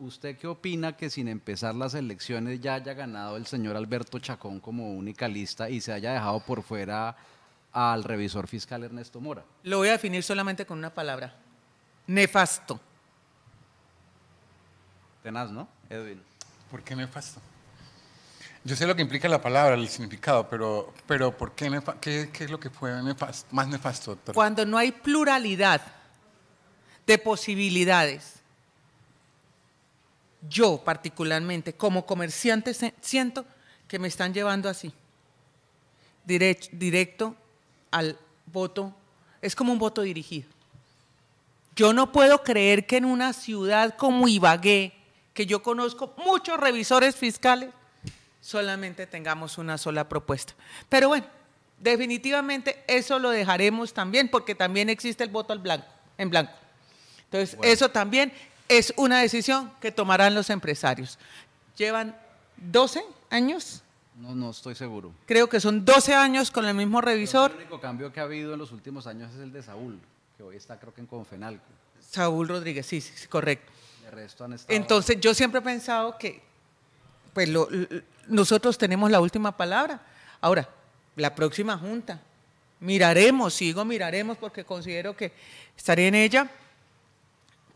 ¿Usted qué opina que sin empezar las elecciones ya haya ganado el señor Alberto Chacón como única lista y se haya dejado por fuera al revisor fiscal Ernesto Mora? Lo voy a definir solamente con una palabra. Nefasto. Tenaz, ¿no, Edwin? ¿Por qué nefasto? Yo sé lo que implica la palabra, el significado, pero, pero ¿por qué, ¿Qué, es lo que fue más nefasto, Cuando no hay pluralidad de posibilidades yo particularmente como comerciante siento que me están llevando así, directo, al voto, es como un voto dirigido. Yo no puedo creer que en una ciudad como Ibagué, que yo conozco muchos revisores fiscales, solamente tengamos una sola propuesta. Pero bueno, definitivamente eso lo dejaremos también, porque también existe el voto al blanco, en blanco. Entonces, eso también es una decisión que tomarán los empresarios. Llevan 12 años. No, no estoy seguro. Creo que son 12 años con el mismo revisor. el único cambio que ha habido en los últimos años es el de Saúl, que hoy está creo que en Confenalco. Saúl Rodríguez, sí, sí, correcto. resto han estado... Entonces yo siempre he pensado que pues nosotros tenemos la última palabra. Ahora, la próxima junta, miraremos, sigo, miraremos porque considero que estaré en ella.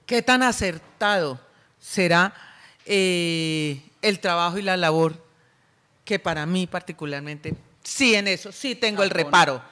¿Qué tan acertado será eh, el trabajo y la labor que para mí particularmente, sí en eso, sí tengo el reparo,